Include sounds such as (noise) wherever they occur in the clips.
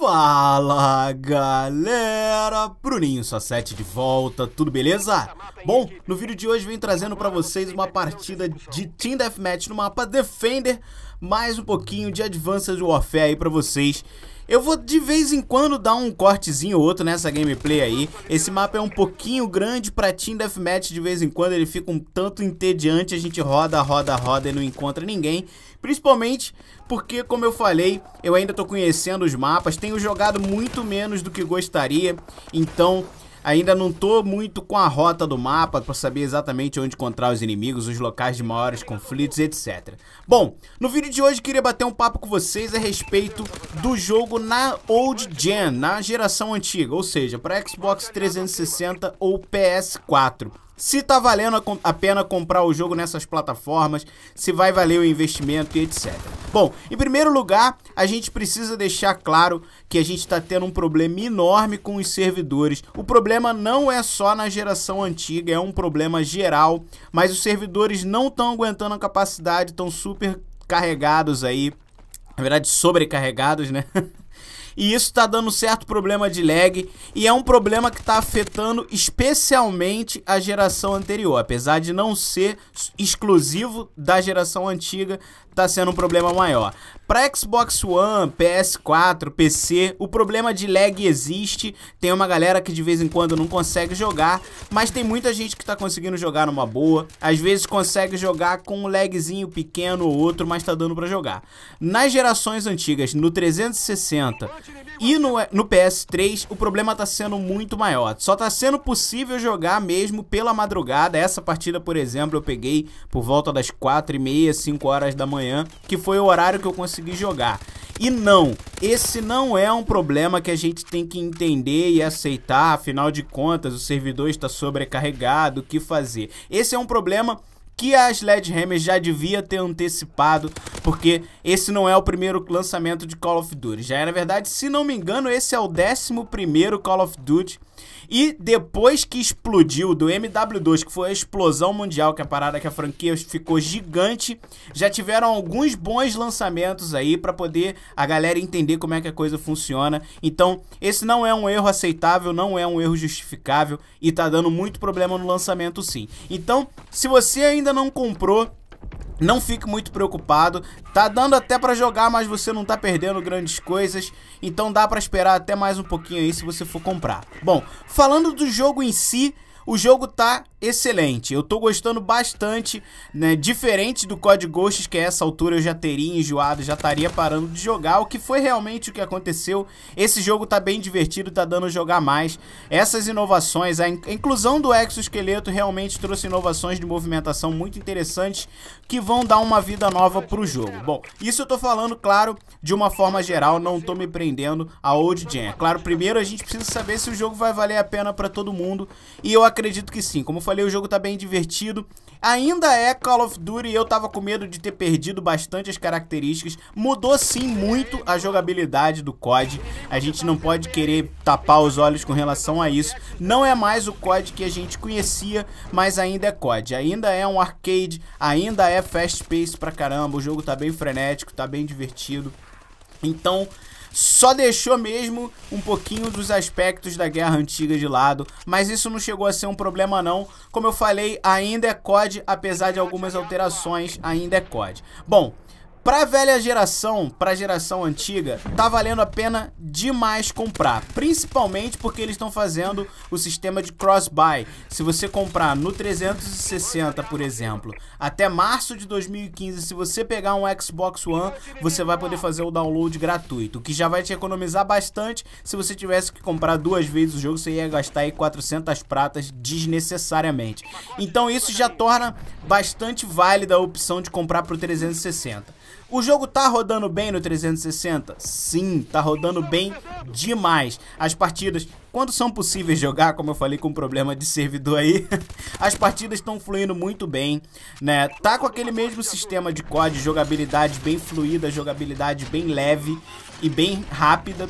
Fala galera, Bruninho só 7 de volta, tudo beleza? Bom, no vídeo de hoje vem trazendo pra vocês uma partida de Team Deathmatch no mapa Defender, mais um pouquinho de Advanced Warfare aí pra vocês eu vou de vez em quando dar um cortezinho ou outro nessa gameplay aí. Esse mapa é um pouquinho grande pra Team Deathmatch, de vez em quando ele fica um tanto entediante, a gente roda, roda, roda e não encontra ninguém. Principalmente porque, como eu falei, eu ainda tô conhecendo os mapas, tenho jogado muito menos do que gostaria, então Ainda não tô muito com a rota do mapa para saber exatamente onde encontrar os inimigos, os locais de maiores conflitos, etc. Bom, no vídeo de hoje queria bater um papo com vocês a respeito do jogo na old gen, na geração antiga, ou seja, para Xbox 360 ou PS4 se tá valendo a, pena comprar o jogo nessas plataformas, se vai valer o investimento e etc. Bom, em primeiro lugar, a gente precisa deixar claro que a gente está tendo um problema enorme com os servidores. O problema não é só na geração antiga, é um problema geral, mas os servidores não estão aguentando a capacidade, estão super carregados aí na verdade, sobrecarregados, né? (laughs) E isso está dando certo problema de lag e é um problema que está afetando especialmente a geração anterior. Apesar de não ser exclusivo da geração antiga, está sendo um problema maior. Para Xbox One, PS4, PC, o problema de lag existe. Tem uma galera que de vez em quando não consegue jogar, mas tem muita gente que está conseguindo jogar numa boa. Às vezes consegue jogar com um lagzinho pequeno ou outro, mas está dando para jogar. Nas gerações antigas, no 360 e no, no PS3 o problema tá sendo muito maior. Só tá sendo possível jogar mesmo pela madrugada. Essa partida, por exemplo, eu peguei por volta das 4 e meia, 5 horas da manhã, que foi o horário que eu consegui jogar. E não, esse não é um problema que a gente tem que entender e aceitar, afinal de contas, o servidor está sobrecarregado, o que fazer? Esse é um problema que a Sledgehammer já devia ter antecipado, porque esse não é o primeiro lançamento de Call of Duty. Já é, na verdade, se não me engano, esse é o 11 primeiro Call of Duty. E depois que explodiu do MW2, que foi a explosão mundial, que é a parada que a franquia ficou gigante, já tiveram alguns bons lançamentos aí para poder a galera entender como é que a coisa funciona. Então, esse não é um erro aceitável, não é um erro justificável e tá dando muito problema no lançamento sim. Então, se você ainda não comprou, não fique muito preocupado, tá dando até para jogar, mas você não tá perdendo grandes coisas, então dá para esperar até mais um pouquinho aí se você for comprar. Bom, falando do jogo em si, o jogo tá excelente. Eu tô gostando bastante, né? Diferente do Code Ghosts, que a essa altura eu já teria enjoado, já estaria parando de jogar, o que foi realmente o que aconteceu. Esse jogo tá bem divertido, tá dando jogar mais. Essas inovações, a, in a inclusão do exoesqueleto realmente trouxe inovações de movimentação muito interessantes que vão dar uma vida nova pro jogo. Bom, isso eu tô falando, claro, de uma forma geral, não tô me prendendo a Old Gen. Claro, primeiro a gente precisa saber se o jogo vai valer a pena para todo mundo, e eu acredito que sim. Como eu falei, o jogo tá bem divertido. Ainda é Call of Duty e eu tava com medo de ter perdido bastante as características. Mudou sim muito a jogabilidade do COD. A gente não pode querer tapar os olhos com relação a isso. Não é mais o COD que a gente conhecia, mas ainda é COD. Ainda é um arcade, ainda é fast pace pra caramba. O jogo tá bem frenético, tá bem divertido. Então, só deixou mesmo um pouquinho dos aspectos da guerra antiga de lado, mas isso não chegou a ser um problema não. Como eu falei, ainda é COD, apesar de algumas alterações, ainda é COD. Bom, Pra velha geração, pra geração antiga, tá valendo a pena demais comprar. Principalmente porque eles estão fazendo o sistema de cross-buy. Se você comprar no 360, por exemplo, até março de 2015, se você pegar um Xbox One, você vai poder fazer o download gratuito. O que já vai te economizar bastante. Se você tivesse que comprar duas vezes o jogo, você ia gastar aí 400 pratas desnecessariamente. Então isso já torna bastante válida a opção de comprar pro 360. O jogo tá rodando bem no 360? Sim, tá rodando bem demais. As partidas, quando são possíveis jogar, como eu falei com problema de servidor aí, (laughs) as partidas estão fluindo muito bem, né? Tá com aquele mesmo sistema de COD, jogabilidade bem fluida, jogabilidade bem leve e bem rápida.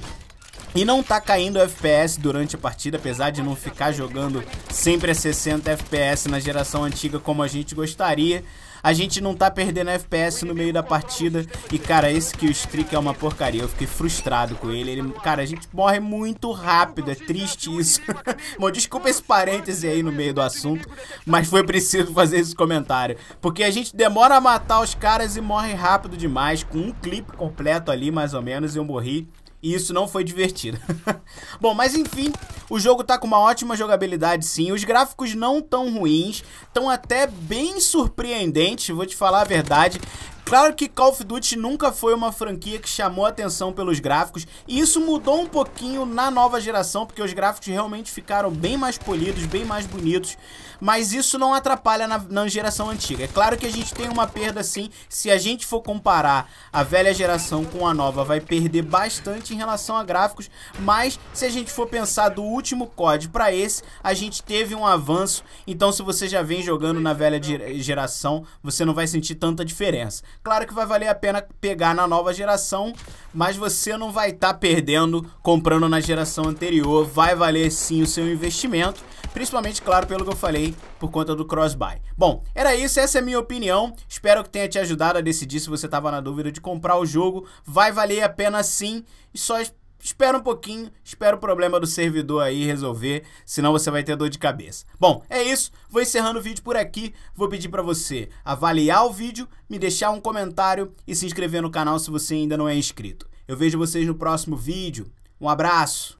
E não tá caindo o FPS durante a partida, apesar de não ficar jogando sempre a 60 FPS na geração antiga como a gente gostaria a gente não tá perdendo FPS no meio da partida. E, cara, esse kill streak é uma porcaria. Eu fiquei frustrado com ele. ele cara, a gente morre muito rápido. É triste isso. (laughs) Bom, desculpa esse parêntese aí no meio do assunto, mas foi preciso fazer esse comentário. Porque a gente demora a matar os caras e morre rápido demais, com um clipe completo ali, mais ou menos, e eu morri e isso não foi divertido. (laughs) Bom, mas enfim, o jogo tá com uma ótima jogabilidade sim. Os gráficos não tão ruins, tão até bem surpreendentes, vou te falar a verdade. Claro que Call of Duty nunca foi uma franquia que chamou atenção pelos gráficos, e isso mudou um pouquinho na nova geração, porque os gráficos realmente ficaram bem mais polidos, bem mais bonitos, mas isso não atrapalha na, na geração antiga. É claro que a gente tem uma perda sim, se a gente for comparar a velha geração com a nova, vai perder bastante em relação a gráficos, mas se a gente for pensar do último COD para esse, a gente teve um avanço, então se você já vem jogando na velha geração, você não vai sentir tanta diferença. Claro que vai valer a pena pegar na nova geração, mas você não vai estar tá perdendo comprando na geração anterior. Vai valer sim o seu investimento, principalmente, claro, pelo que eu falei, por conta do cross-buy. Bom, era isso, essa é a minha opinião. Espero que tenha te ajudado a decidir se você estava na dúvida de comprar o jogo. Vai valer a pena sim, e só espera um pouquinho, espera o problema do servidor aí resolver, senão você vai ter dor de cabeça. Bom, é isso, vou encerrando o vídeo por aqui, vou pedir para você avaliar o vídeo, me deixar um comentário e se inscrever no canal se você ainda não é inscrito. Eu vejo vocês no próximo vídeo, um abraço!